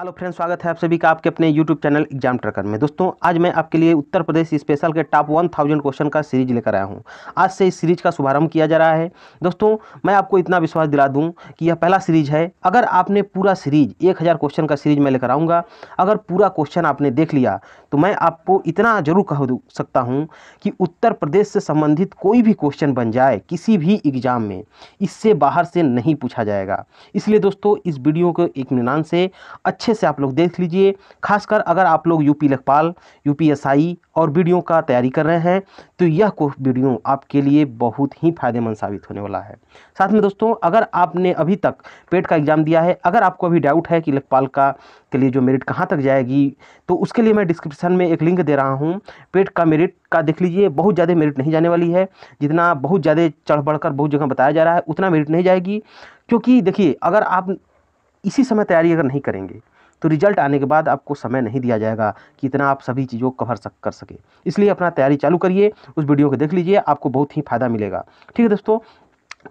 hello friends स्वागत है आप सभी का आपके अपने यूट्यूब चैनल एग्जाम ट्रकर में दोस्तों आज मैं आपके लिए उत्तर प्रदेश स्पेशल के टॉप वन थाउजेंड क्वेश्चन का सीरीज लेकर आया हूं आज से इस सीरीज का शुभारंभ किया जा रहा है दोस्तों मैं आपको इतना विश्वास दिला दूं कि यह पहला सीरीज है अगर आपने पूरा सीरीज एक हज़ार क्वेश्चन का सीरीज मैं लेकर आऊँगा अगर पूरा क्वेश्चन आपने देख लिया तो मैं आपको इतना जरूर कह सकता हूँ कि उत्तर प्रदेश से संबंधित कोई भी क्वेश्चन बन जाए किसी भी एग्ज़ाम में इससे बाहर से नहीं पूछा जाएगा इसलिए दोस्तों इस वीडियो को एक मीनान से अच्छे अच्छे से आप लोग देख लीजिए खासकर अगर आप लोग यूपी लेखपाल यूपीएसआई और वीडियो का तैयारी कर रहे हैं तो यह को वीडियो आपके लिए बहुत ही फायदेमंद साबित होने वाला है साथ में दोस्तों अगर आपने अभी तक पेट का एग्ज़ाम दिया है अगर आपको अभी डाउट है कि लेखपाल का के लिए जो मेरिट कहाँ तक जाएगी तो उसके लिए मैं डिस्क्रिप्शन में एक लिंक दे रहा हूँ पेट का मेरिट का देख लीजिए बहुत ज़्यादा मेरिट नहीं जाने वाली है जितना बहुत ज़्यादा चढ़ बढ़ बहुत जगह बताया जा रहा है उतना मेरिट नहीं जाएगी क्योंकि देखिए अगर आप इसी समय तैयारी अगर नहीं करेंगे तो रिजल्ट आने के बाद आपको समय नहीं दिया जाएगा कि इतना आप सभी चीज़ों को कवर सक कर सके इसलिए अपना तैयारी चालू करिए उस वीडियो को देख लीजिए आपको बहुत ही फ़ायदा मिलेगा ठीक है दोस्तों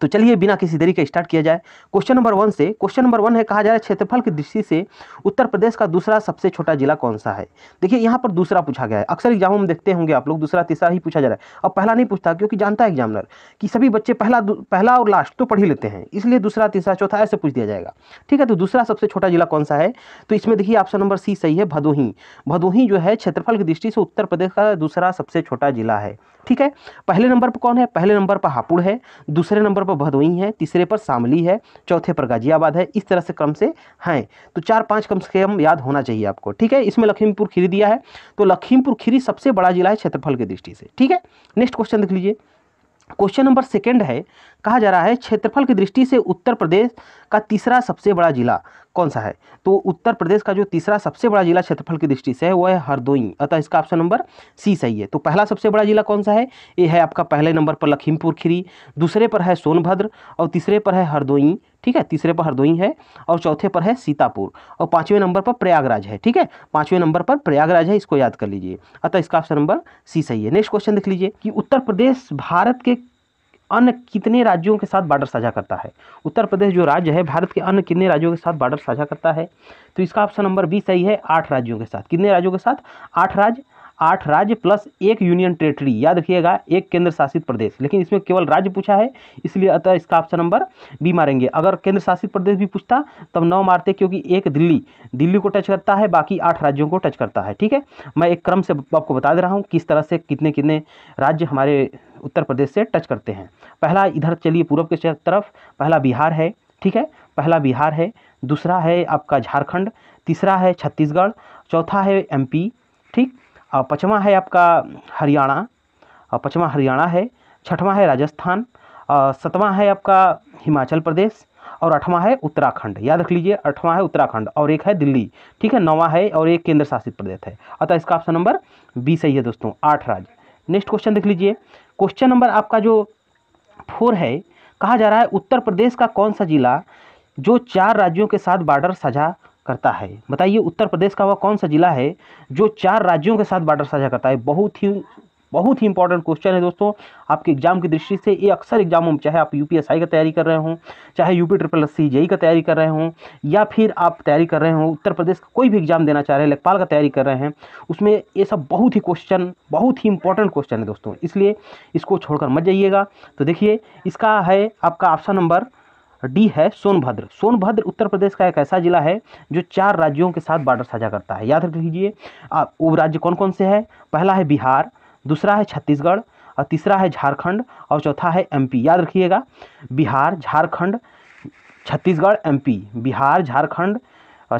तो चलिए बिना किसी देरी के स्टार्ट किया जाए क्वेश्चन नंबर वन से क्वेश्चन नंबर वन है कहा जा रहा है क्षेत्रफल की दृष्टि से उत्तर प्रदेश का दूसरा सबसे छोटा जिला कौन सा है देखिए यहाँ पर दूसरा पूछा गया है अक्सर एग्जाम में देखते होंगे आप लोग दूसरा तीसरा ही पूछा जा रहा है और पहला नहीं पूछता क्योंकि जानता है एग्जामिनर कि सभी बच्चे पहला पहला और लास्ट तो पढ़ ही लेते हैं इसलिए दूसरा तीसरा चौथा ऐसे पूछ दिया जाएगा ठीक है तो दूसरा सबसे छोटा जिला कौन सा है तो इसमें देखिए ऑप्शन नंबर सी सही है भदोही भदोही जो है क्षेत्रफल की दृष्टि से उत्तर प्रदेश का दूसरा सबसे छोटा जिला है ठीक है पहले नंबर पर कौन है पहले नंबर पर हापुड़ है दूसरे नंबर नंबर पर भदोई है तीसरे पर शामली है चौथे पर गाजियाबाद है इस तरह से क्रम से हैं तो चार पाँच कम से कम याद होना चाहिए आपको ठीक है इसमें लखीमपुर खीरी दिया है तो लखीमपुर खीरी सबसे बड़ा जिला है क्षेत्रफल की दृष्टि से ठीक है नेक्स्ट क्वेश्चन देख लीजिए क्वेश्चन नंबर सेकेंड है कहा जा रहा है क्षेत्रफल की दृष्टि से उत्तर प्रदेश का तीसरा सबसे बड़ा जिला कौन सा है तो उत्तर प्रदेश का जो तीसरा सबसे बड़ा जिला क्षेत्रफल की दृष्टि से है वह है हरदोई अतः इसका ऑप्शन नंबर सी सही है तो पहला सबसे बड़ा जिला कौन सा है ये है आपका पहले नंबर पर लखीमपुर खीरी दूसरे पर है सोनभद्र और तीसरे पर है हरदोई ठीक है तीसरे पर हरदोई है और चौथे पर है सीतापुर और पाँचवें नंबर पर प्रयागराज है ठीक है पाँचवें नंबर पर प्रयागराज है इसको याद कर लीजिए अतः इसका ऑप्शन नंबर सी सही है नेक्स्ट क्वेश्चन देख लीजिए कि उत्तर प्रदेश भारत के अन्य कितने राज्यों के साथ बॉर्डर साझा करता है उत्तर प्रदेश जो राज्य है भारत के अन्य कितने राज्यों के साथ बॉर्डर साझा करता है तो इसका ऑप्शन नंबर बी सही है आठ राज्यों के साथ कितने राज्यों के साथ आठ राज्य आठ राज्य प्लस एक यूनियन टेरेटरी याद रखिएगा एक केंद्र शासित प्रदेश लेकिन इसमें केवल राज्य पूछा है इसलिए अतः इसका ऑप्शन नंबर बी मारेंगे अगर केंद्र शासित प्रदेश भी पूछता तब नौ मारते क्योंकि एक दिल्ली दिल्ली को टच करता है बाकी आठ राज्यों को टच करता है ठीक है मैं एक क्रम से आपको बता दे रहा हूँ किस तरह से कितने कितने राज्य हमारे उत्तर प्रदेश से टच करते हैं पहला इधर चलिए पूर्व के तरफ पहला बिहार है ठीक है पहला बिहार है दूसरा है आपका झारखंड तीसरा है छत्तीसगढ़ चौथा है एमपी ठीक और पचवा है आपका हरियाणा और पचवा हरियाणा है छठवा है राजस्थान सतवां है आपका हिमाचल प्रदेश और आठवां है उत्तराखंड याद रख लीजिए आठवां है उत्तराखंड और एक है दिल्ली ठीक है नौवां है और एक केंद्र शासित प्रदेश है अतः इसका ऑप्शन नंबर बी सही है दोस्तों आठ राज्य नेक्स्ट क्वेश्चन देख लीजिए क्वेश्चन नंबर आपका जो फोर है कहा जा रहा है उत्तर प्रदेश का कौन सा जिला जो चार राज्यों के साथ बॉर्डर साझा करता है बताइए उत्तर प्रदेश का वह कौन सा जिला है जो चार राज्यों के साथ बॉर्डर साझा करता है बहुत ही बहुत ही इंपॉर्टेंट क्वेश्चन है दोस्तों आपके एग्जाम की दृष्टि से ये अक्सर एग्जामों में चाहे आप यू का तैयारी कर रहे हों चाहे U P triple S C JE का तैयारी कर रहे हों या फिर आप तैयारी कर रहे हों उत्तर प्रदेश का कोई भी एग्जाम देना चाह रहे हैं लेखपाल का तैयारी कर रहे हैं उसमें ये सब बहुत ही क्वेश्चन बहुत ही इंपॉर्टेंट क्वेश्चन है दोस्तों इसलिए इसको छोड़कर मत जाइएगा तो देखिए इसका है आपका ऑप्शन नंबर डी है सोनभद्र सोनभद्र उत्तर प्रदेश का एक ऐसा जिला है जो चार राज्यों के साथ बॉर्डर साझा करता है याद रख लीजिए आप वो राज्य कौन कौन से है पहला है बिहार दूसरा है छत्तीसगढ़ और तीसरा है झारखंड और चौथा है एमपी याद रखिएगा बिहार झारखंड छत्तीसगढ़ एमपी बिहार झारखंड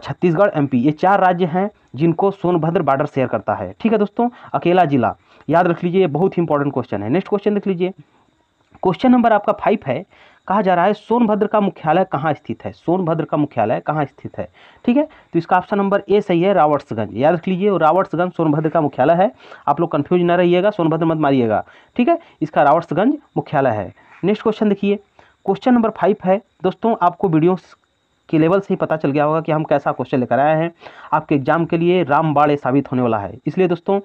छत्तीसगढ़ एमपी ये चार राज्य हैं जिनको सोनभद्र बॉर्डर शेयर करता है ठीक है दोस्तों अकेला जिला याद रख लीजिए बहुत ही इंपॉर्टेंट क्वेश्चन है नेक्स्ट क्वेश्चन देख लीजिए क्वेश्चन नंबर आपका फाइव है कहा जा रहा है सोनभद्र का मुख्यालय कहाँ स्थित है सोनभद्र का मुख्यालय कहाँ स्थित है ठीक है तो इसका ऑप्शन नंबर ए सही है रावट्सगंज याद रख लीजिए रावट्सगंज सोनभद्र का मुख्यालय है आप लोग कन्फ्यूज ना रहिएगा सोनभद्र मत मारिएगा ठीक है इसका रावट्सगंज मुख्यालय है नेक्स्ट क्वेश्चन देखिए क्वेश्चन नंबर फाइव है दोस्तों आपको वीडियो के लेवल से ही पता चल गया होगा कि हम कैसा क्वेश्चन लेकर आए हैं आपके एग्जाम के लिए रामबाड़े साबित होने वाला है इसलिए दोस्तों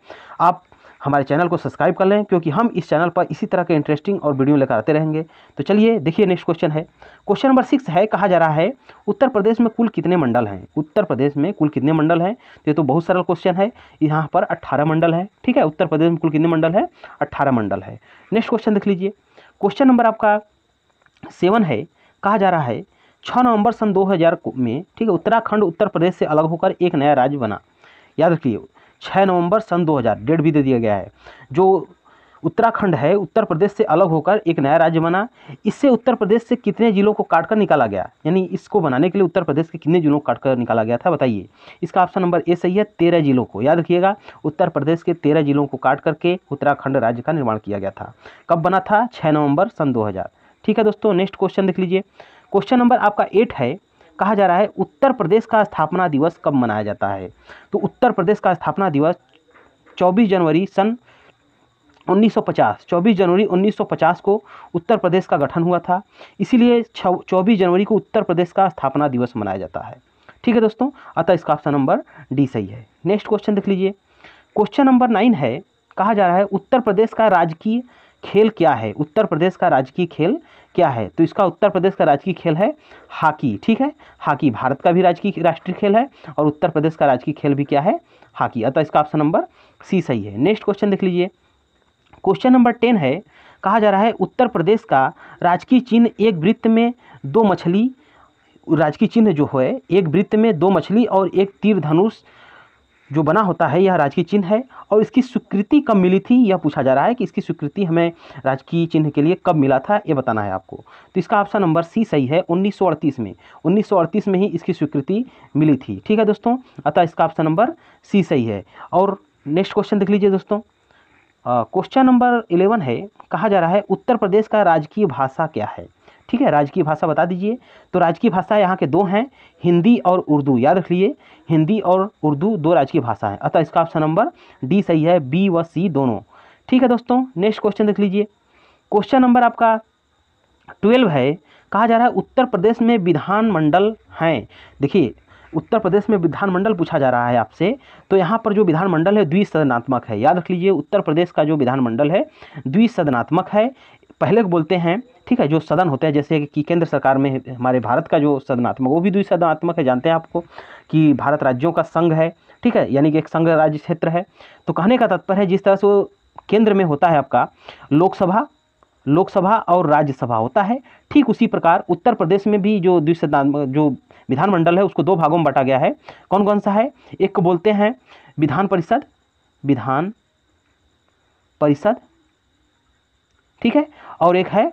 आप हमारे चैनल को सब्सक्राइब कर लें क्योंकि हम इस चैनल पर इसी तरह के इंटरेस्टिंग और वीडियो लेकर आते रहेंगे तो चलिए देखिए नेक्स्ट क्वेश्चन है क्वेश्चन नंबर सिक्स है कहा जा रहा है उत्तर प्रदेश में कुल कितने मंडल हैं उत्तर प्रदेश में कुल कितने मंडल हैं तो ये तो बहुत सरल क्वेश्चन है यहाँ पर अट्ठारह मंडल है ठीक है उत्तर प्रदेश में कुल कितने मंडल है अट्ठारह मंडल है नेक्स्ट क्वेश्चन देख लीजिए क्वेश्चन नंबर आपका सेवन है कहा जा रहा है छः नवंबर सन दो में ठीक है उत्तराखंड उत्तर प्रदेश से अलग होकर एक नया राज्य बना याद रखिए छः नवंबर सन 2000 डेट भी दे दिया गया है जो उत्तराखंड है उत्तर प्रदेश से अलग होकर एक नया राज्य बना इससे उत्तर प्रदेश से कितने जिलों को काटकर निकाला गया यानी इसको बनाने के लिए उत्तर प्रदेश के कितने जिलों को काटकर निकाला गया था बताइए इसका ऑप्शन नंबर ए सही है तेरह जिलों को याद रखिएगा उत्तर प्रदेश के तेरह जिलों को काट करके उत्तराखंड राज्य का निर्माण किया गया था कब बना था छः नवंबर सन दो ठीक है दोस्तों नेक्स्ट क्वेश्चन देख लीजिए क्वेश्चन नंबर आपका एट है कहा जा रहा है उत्तर प्रदेश का स्थापना दिवस कब मनाया जाता है तो उत्तर प्रदेश का स्थापना दिवस 24 जनवरी सन 1950 24 जनवरी 1950 को उत्तर प्रदेश का गठन हुआ था इसीलिए 24 जनवरी को उत्तर प्रदेश का स्थापना दिवस मनाया जाता है ठीक है दोस्तों अतः इसका ऑप्शन नंबर डी सही है नेक्स्ट क्वेश्चन देख लीजिए क्वेश्चन नंबर नाइन है कहा जा रहा है उत्तर प्रदेश का राजकीय खेल क्या है उत्तर प्रदेश का राजकीय खेल क्या है तो इसका उत्तर प्रदेश का राजकीय खेल है हॉकी ठीक है हॉकी भारत का भी राजकीय राष्ट्रीय खेल है और उत्तर प्रदेश का राजकीय खेल भी क्या है हॉकी अतः इसका ऑप्शन नंबर सी सही है नेक्स्ट क्वेश्चन देख लीजिए क्वेश्चन नंबर टेन है कहा जा रहा है उत्तर प्रदेश का राजकीय चिन्ह एक वृत्त में दो मछली राजकीय चिन्ह जो है एक वृत्त में दो मछली और एक तीर धनुष जो बना होता है यह राजकीय चिन्ह है और इसकी स्वीकृति कब मिली थी यह पूछा जा रहा है कि इसकी स्वीकृति हमें राजकीय चिन्ह के लिए कब मिला था यह बताना है आपको तो इसका ऑप्शन नंबर सी सही है उन्नीस में उन्नीस में ही इसकी स्वीकृति मिली थी ठीक है दोस्तों अतः इसका ऑप्शन नंबर सी सही है और नेक्स्ट क्वेश्चन देख लीजिए दोस्तों क्वेश्चन नंबर इलेवन है कहा जा रहा है उत्तर प्रदेश का राजकीय भाषा क्या है ठीक है राजकीय भाषा बता दीजिए तो राजकीय भाषा यहाँ के दो हैं हिंदी और उर्दू याद रख लीजिए हिंदी और उर्दू दो राजकीय भाषा हैं अतः इसका ऑप्शन नंबर डी सही है बी व सी दोनों ठीक है दोस्तों नेक्स्ट क्वेश्चन देख लीजिए क्वेश्चन नंबर आपका ट्वेल्व है कहा जा रहा है उत्तर प्रदेश में विधानमंडल हैं देखिए उत्तर प्रदेश में विधानमंडल पूछा जा रहा है आपसे तो यहाँ पर जो विधानमंडल है द्विसदनात्मक है याद रख लीजिए उत्तर प्रदेश का जो विधानमंडल है द्विसदनात्मक है पहले को बोलते हैं ठीक है जो सदन होते हैं जैसे कि केंद्र सरकार में हमारे भारत का जो सदनात्मक वो भी द्विसदनात्मक है जानते हैं आपको कि भारत राज्यों का संघ है ठीक है यानी कि एक संघ राज्य क्षेत्र है तो कहने का तात्पर्य है जिस तरह से वो केंद्र में होता है आपका लोकसभा लोकसभा और राज्यसभा होता है ठीक उसी प्रकार उत्तर प्रदेश में भी जो द्विसदनात्मक जो विधानमंडल है उसको दो भागों में बांटा गया है कौन कौन सा है एक को बोलते हैं विधान परिषद विधान परिषद ठीक है और एक है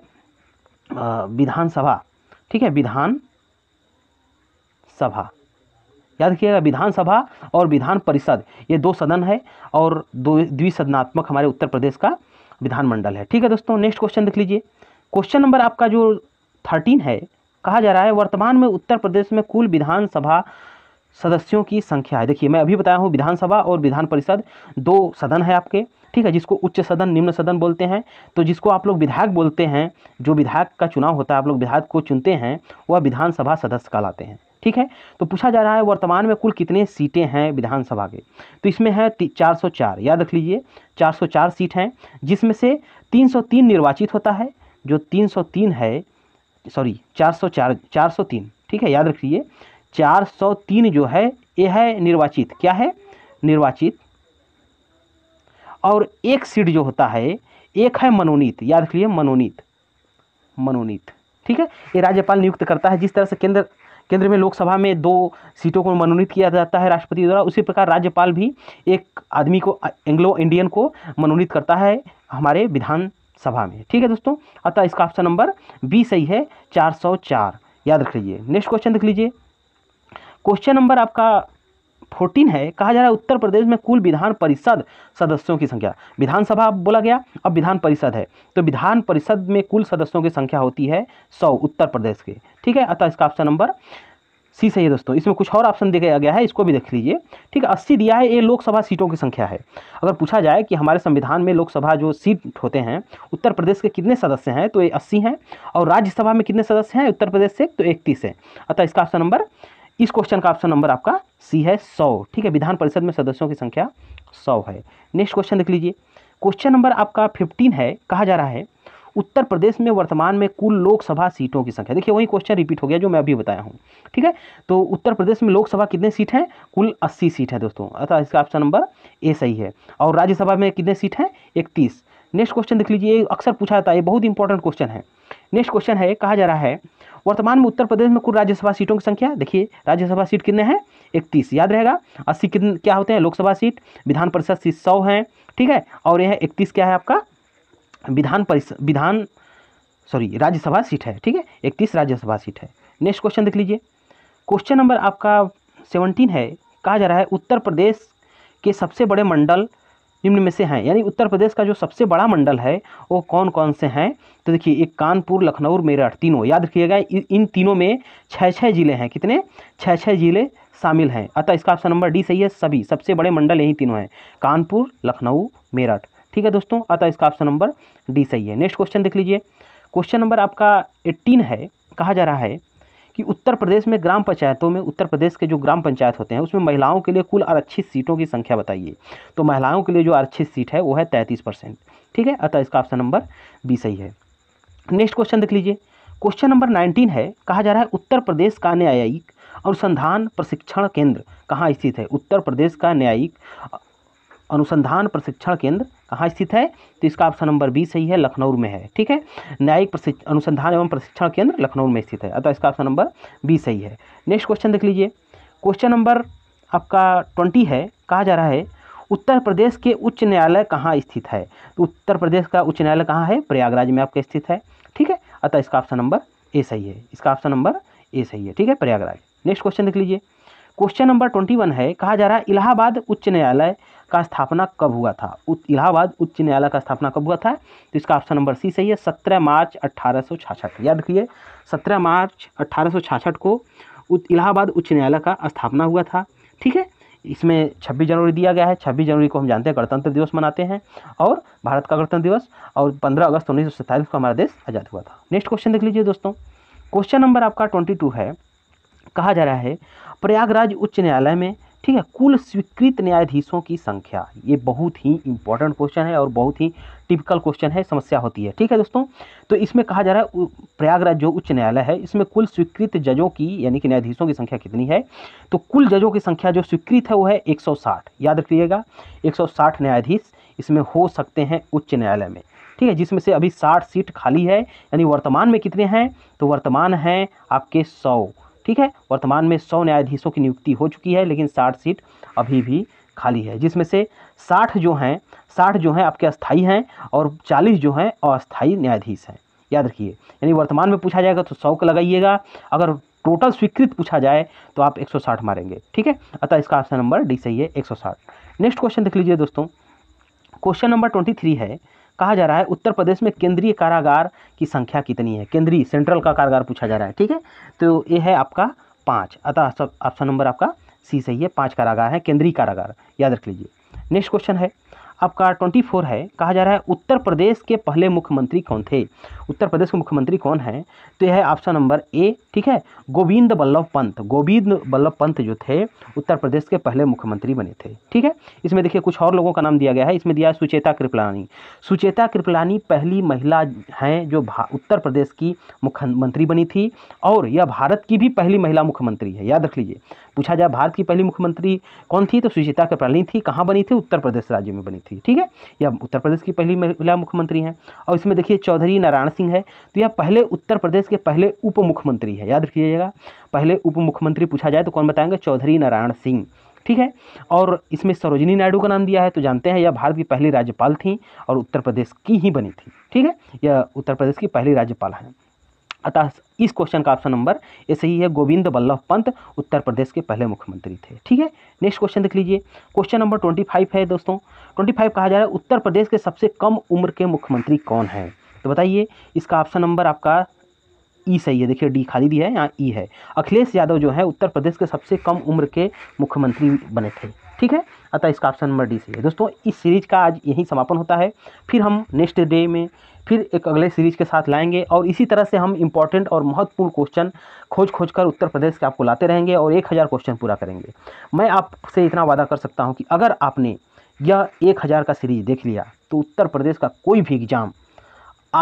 विधानसभा ठीक है विधान सभा याद रखिएगा विधानसभा और विधान परिषद ये दो सदन है और दो द्विसदनात्मक हमारे उत्तर प्रदेश का विधानमंडल है ठीक है दोस्तों नेक्स्ट क्वेश्चन देख लीजिए क्वेश्चन नंबर आपका जो थर्टीन है कहा जा रहा है वर्तमान में उत्तर प्रदेश में कुल विधानसभा सदस्यों की संख्या है देखिए मैं अभी बताया हूँ विधानसभा और विधान परिषद दो सदन है आपके ठीक है जिसको उच्च सदन निम्न सदन बोलते हैं तो जिसको आप लोग विधायक बोलते हैं जो विधायक का चुनाव होता है आप लोग विधायक को चुनते हैं वह विधानसभा सदस्य कहलाते हैं ठीक है तो पूछा जा रहा है वर्तमान में कुल कितने सीटें हैं विधानसभा के तो इसमें है चार सौ चार याद रख लीजिए चार सौ चार सीट हैं जिसमें से तीन सौ तीन निर्वाचित होता है जो तीन सौ तीन है सॉरी चार सौ चार चार सौ तीन ठीक है याद रखिए चार सौ तीन जो है ये है निर्वाचित क्या है निर्वाचित और एक सीड जो होता है एक है मनोनीत याद रखिए मनोनीत मनोनीत ठीक है ये राज्यपाल नियुक्त करता है जिस तरह से केंद्र केंद्र में लोकसभा में दो सीटों को मनोनीत किया जाता है राष्ट्रपति द्वारा उसी प्रकार राज्यपाल भी एक आदमी को एंग्लो इंडियन को मनोनीत करता है हमारे विधानसभा में ठीक है दोस्तों अतः इसका ऑप्शन नंबर बी सही है चार सौ चार याद रख लीजिए नेक्स्ट क्वेश्चन देख लीजिए क्वेश्चन नंबर आपका फोर्टीन है कहा जा रहा है उत्तर प्रदेश में कुल विधान परिषद सदस्यों की संख्या विधानसभा बोला गया अब विधान परिषद है तो विधान परिषद में कुल सदस्यों की संख्या होती है सौ उत्तर प्रदेश के ठीक है अतः इसका ऑप्शन नंबर सी सही है दोस्तों इसमें कुछ और ऑप्शन दिया गया है इसको भी देख लीजिए ठीक है अस्सी दिया है ये लोकसभा सीटों की संख्या है अगर पूछा जाए कि हमारे संविधान में लोकसभा जो सीट होते हैं उत्तर प्रदेश के कितने सदस्य हैं तो ये अस्सी हैं और राज्यसभा में कितने सदस्य हैं उत्तर प्रदेश से तो इकतीस है अतः इसका ऑप्शन नंबर इस क्वेश्चन का ऑप्शन नंबर आपका सी है सौ ठीक है विधान परिषद में सदस्यों की संख्या सौ है नेक्स्ट क्वेश्चन देख लीजिए क्वेश्चन नंबर आपका फिफ्टीन है कहा जा रहा है उत्तर प्रदेश में वर्तमान में कुल लोकसभा सीटों की संख्या देखिए वही क्वेश्चन रिपीट हो गया जो मैं अभी बताया हूँ ठीक है तो उत्तर प्रदेश में लोकसभा कितने सीट हैं कुल अस्सी सीट है दोस्तों अतः इसका ऑप्शन नंबर ए सही है और राज्यसभा में कितने सीट हैं इकतीस नेक्स्ट क्वेश्चन देख लीजिए अक्सर पूछा जाता है बहुत इंपॉर्टेंट क्वेश्चन है नेक्स्ट क्वेश्चन है कहा जा रहा है वर्तमान में उत्तर प्रदेश में कुल राज्यसभा सीटों की संख्या देखिए राज्यसभा सीट कितने हैं इकतीस याद रहेगा अस्सी कितने क्या होते हैं लोकसभा सीट विधान परिषद सीट सौ हैं ठीक है और यह इकतीस क्या है आपका विधान परिषद विधान सॉरी राज्यसभा सीट है ठीक है इकतीस राज्यसभा सीट है नेक्स्ट क्वेश्चन देख लीजिए क्वेश्चन नंबर आपका सेवनटीन है कहा जा रहा है उत्तर प्रदेश के सबसे बड़े मंडल निम्न में से हैं यानी उत्तर प्रदेश का जो सबसे बड़ा मंडल है वो कौन कौन से हैं तो देखिए एक कानपुर लखनऊ मेरठ तीनों याद रखिएगा इन तीनों में छः छः ज़िले हैं कितने छः छः ज़िले शामिल हैं अतः इसका ऑप्शन नंबर डी सही है सभी सबसे बड़े मंडल यही तीनों हैं कानपुर लखनऊ मेरठ ठीक है दोस्तों अतः इसका ऑप्शन नंबर डी सही है नेक्स्ट क्वेश्चन देख लीजिए क्वेश्चन नंबर आपका एट्टीन है कहा जा रहा है कि उत्तर प्रदेश में ग्राम पंचायतों में उत्तर प्रदेश के जो ग्राम पंचायत होते हैं उसमें महिलाओं के लिए कुल आरक्षित सीटों की संख्या बताइए तो महिलाओं के लिए जो आरक्षित सीट है वो है तैंतीस परसेंट ठीक है अतः इसका ऑप्शन नंबर बी सही है नेक्स्ट क्वेश्चन देख लीजिए क्वेश्चन नंबर नाइनटीन है कहा जा रहा है उत्तर प्रदेश का न्यायिक अनुसंधान प्रशिक्षण केंद्र कहाँ स्थित है उत्तर प्रदेश का न्यायिक अनुसंधान प्रशिक्षण केंद्र कहाँ स्थित है तो इसका ऑप्शन नंबर बी सही है लखनऊ में है ठीक है न्यायिक प्रशिक्षण अनुसंधान एवं प्रशिक्षण केंद्र लखनऊ में स्थित है अतः इसका ऑप्शन नंबर बी सही है नेक्स्ट क्वेश्चन देख लीजिए क्वेश्चन नंबर आपका ट्वेंटी है कहा जा रहा है उत्तर प्रदेश के उच्च न्यायालय कहाँ स्थित है तो उत्तर प्रदेश का उच्च न्यायालय कहाँ है प्रयागराज में आपका स्थित है ठीक है अतः इसका ऑप्शन नंबर ए सही है इसका ऑप्शन नंबर ए सही है ठीक है प्रयागराज नेक्स्ट क्वेश्चन देख लीजिए क्वेश्चन नंबर ट्वेंटी वन है कहा जा रहा है इलाहाबाद उच्च न्यायालय का स्थापना कब हुआ था इलाहाबाद उच्च न्यायालय का स्थापना कब हुआ था तो इसका ऑप्शन नंबर सी सही है सत्रह मार्च अट्ठारह याद रखिए सत्रह मार्च अट्ठारह को इलाहाबाद उच्च न्यायालय का स्थापना हुआ था ठीक है इसमें 26 जनवरी दिया गया है 26 जनवरी को हम जानते हैं गणतंत्र दिवस मनाते हैं और भारत का गणतंत्र दिवस और 15 अगस्त उन्नीस को हमारा देश आज़ाद हुआ था नेक्स्ट क्वेश्चन देख लीजिए दोस्तों क्वेश्चन नंबर आपका 22 है कहा जा रहा है प्रयागराज उच्च न्यायालय में ठीक है कुल स्वीकृत न्यायाधीशों की संख्या ये बहुत ही इंपॉर्टेंट क्वेश्चन है और बहुत ही टिपिकल क्वेश्चन है समस्या होती है ठीक है दोस्तों तो इसमें कहा जा रहा है प्रयागराज जो उच्च न्यायालय है इसमें कुल स्वीकृत जजों की यानी कि न्यायाधीशों की संख्या कितनी है तो कुल जजों की संख्या जो स्वीकृत है वो है एक याद रखिएगा एक न्यायाधीश इसमें हो सकते हैं उच्च न्यायालय में ठीक है जिसमें से अभी 60 सीट खाली है यानी वर्तमान में कितने हैं तो वर्तमान हैं आपके सौ ठीक है वर्तमान में सौ न्यायाधीशों की नियुक्ति हो चुकी है लेकिन साठ सीट अभी भी खाली है जिसमें से साठ जो हैं साठ जो हैं आपके अस्थाई हैं और चालीस जो हैं अस्थाई न्यायाधीश हैं याद रखिए यानी वर्तमान में पूछा जाएगा तो सौ का लगाइएगा अगर टोटल स्वीकृत पूछा जाए तो आप 160 मारेंगे ठीक है अतः इसका ऑप्शन नंबर डी सही है 160 नेक्स्ट क्वेश्चन देख लीजिए दोस्तों क्वेश्चन नंबर 23 है कहा जा रहा है उत्तर प्रदेश में केंद्रीय कारागार की संख्या कितनी है केंद्रीय सेंट्रल का कारागार पूछा जा रहा है ठीक है तो ये है आपका पाँच अतः ऑप्शन नंबर आपका सी सही है पाँच कारागार है केंद्रीय कारागार याद रख लीजिए नेक्स्ट क्वेश्चन है आपका ट्वेंटी फोर है कहा जा रहा है उत्तर प्रदेश के पहले मुख्यमंत्री कौन थे उत्तर प्रदेश के मुख्यमंत्री कौन है तो यह है ऑप्शन नंबर ए ठीक है गोविंद बल्लभ पंत गोविंद बल्लभ पंत जो थे उत्तर प्रदेश के पहले मुख्यमंत्री बने थे ठीक है इसमें देखिए कुछ और लोगों का नाम दिया गया है इसमें दिया है सुचेता कृपलानी सुचेता कृपलानी पहली महिला हैं जो उत्तर प्रदेश की मुख्यमंत्री बनी थी और यह भारत की भी पहली महिला मुख्यमंत्री है याद रख लीजिए पूछा जाए भारत की पहली मुख्यमंत्री कौन थी तो सुचिता प्रणी थी कहाँ बनी थी उत्तर प्रदेश राज्य में बनी थी ठीक है यह उत्तर प्रदेश की पहली महिला मुख्यमंत्री हैं और इसमें देखिए चौधरी नारायण सिंह है तो यह पहले उत्तर प्रदेश के पहले उप मुख्यमंत्री है याद रखिएगा पहले उप मुख्यमंत्री पूछा जाए तो कौन बताएंगे चौधरी नारायण सिंह ठीक है और इसमें सरोजिनी नायडू का नाम दिया है तो जानते हैं यह भारत की पहली राज्यपाल थी और उत्तर प्रदेश की ही बनी थी ठीक है यह उत्तर प्रदेश की पहली राज्यपाल हैं अतः इस क्वेश्चन का ऑप्शन नंबर ये सही है गोविंद बल्लभ पंत उत्तर प्रदेश के पहले मुख्यमंत्री थे ठीक है नेक्स्ट क्वेश्चन देख लीजिए क्वेश्चन नंबर ट्वेंटी फाइव है दोस्तों ट्वेंटी फाइव कहा जा रहा है उत्तर प्रदेश के सबसे कम उम्र के मुख्यमंत्री कौन है तो बताइए इसका ऑप्शन नंबर आपका ई e सही है देखिए डी खाली दिया है यहाँ ई e है अखिलेश यादव जो है उत्तर प्रदेश के सबसे कम उम्र के मुख्यमंत्री बने थे ठीक है अतः इसका ऑप्शन नंबर डी सही है दोस्तों इस सीरीज का आज यही समापन होता है फिर हम नेक्स्ट डे में फिर एक अगले सीरीज के साथ लाएंगे और इसी तरह से हम इंपॉर्टेंट और महत्वपूर्ण क्वेश्चन खोज खोज कर उत्तर प्रदेश के आपको लाते रहेंगे और एक हज़ार क्वेश्चन पूरा करेंगे मैं आपसे इतना वादा कर सकता हूँ कि अगर आपने यह एक हज़ार का सीरीज देख लिया तो उत्तर प्रदेश का कोई भी एग्ज़ाम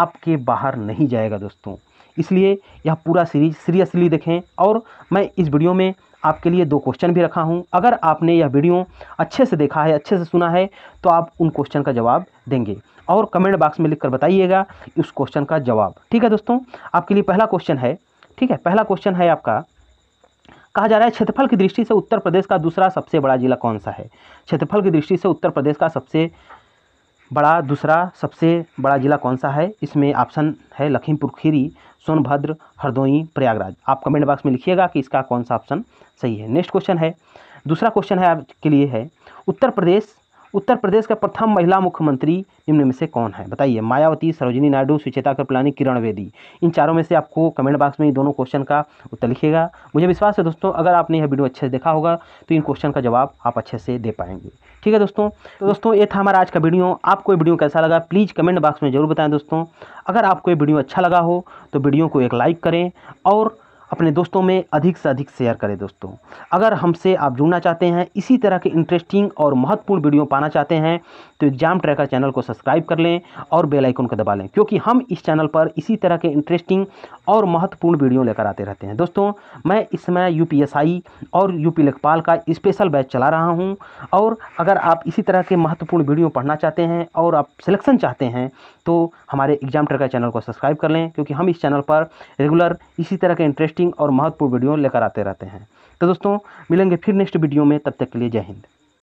आपके बाहर नहीं जाएगा दोस्तों इसलिए यह पूरा सीरीज सीरियसली देखें और मैं इस वीडियो में आपके लिए दो क्वेश्चन भी रखा हूँ अगर आपने यह वीडियो अच्छे से देखा है अच्छे से सुना है तो आप उन क्वेश्चन का जवाब देंगे और कमेंट बॉक्स में लिखकर बताइएगा उस क्वेश्चन का जवाब ठीक है दोस्तों आपके लिए पहला क्वेश्चन है ठीक है पहला क्वेश्चन है आपका कहा जा रहा है क्षेत्रफल की दृष्टि से उत्तर प्रदेश का दूसरा सबसे बड़ा जिला कौन सा है क्षेत्रफल की दृष्टि से उत्तर प्रदेश का सबसे बड़ा दूसरा सबसे बड़ा जिला कौन सा है इसमें ऑप्शन है लखीमपुर खीरी सोनभद्र हरदोई प्रयागराज आप कमेंट बॉक्स में लिखिएगा कि इसका कौन सा ऑप्शन सही है नेक्स्ट क्वेश्चन है दूसरा क्वेश्चन है आपके लिए है उत्तर प्रदेश उत्तर प्रदेश का प्रथम महिला मुख्यमंत्री निम्न में से कौन है बताइए मायावती सरोजिनी नायडू सुचेता कृपलानी किरण वेदी इन चारों में से आपको कमेंट बॉक्स में इन दोनों क्वेश्चन का उत्तर लिखिएगा मुझे विश्वास है दोस्तों अगर आपने यह वीडियो अच्छे से देखा होगा तो इन क्वेश्चन का जवाब आप अच्छे से दे पाएंगे ठीक है दोस्तों तो दोस्तों ये था हमारा आज का वीडियो आपको ये वीडियो कैसा लगा प्लीज़ कमेंट बॉक्स में ज़रूर बताएं दोस्तों अगर आपको ये वीडियो अच्छा लगा हो तो वीडियो को एक लाइक करें और अपने दोस्तों में अधिक से अधिक शेयर करें दोस्तों अगर हमसे आप जुड़ना चाहते हैं इसी तरह के इंटरेस्टिंग और महत्वपूर्ण वीडियो पाना चाहते हैं तो एग्जाम ट्रैकर चैनल को सब्सक्राइब कर लें और बेल आइकन को दबा लें क्योंकि हम इस चैनल पर इसी तरह के इंटरेस्टिंग और महत्वपूर्ण वीडियो लेकर आते रहते हैं दोस्तों मैं इस समय यू और यू पी लेखपाल का स्पेशल बैच चला रहा हूँ और अगर आप इसी तरह के महत्वपूर्ण वीडियो पढ़ना चाहते हैं और आप सिलेक्शन चाहते हैं तो हमारे एग्जाम ट्रैकर चैनल को सब्सक्राइब कर लें क्योंकि हम इस चैनल पर रेगुलर इसी तरह के इंटरेस्ट इंटरेस्टिंग और महत्वपूर्ण वीडियो लेकर आते रहते हैं तो दोस्तों मिलेंगे फिर नेक्स्ट वीडियो में तब तक के लिए जय हिंद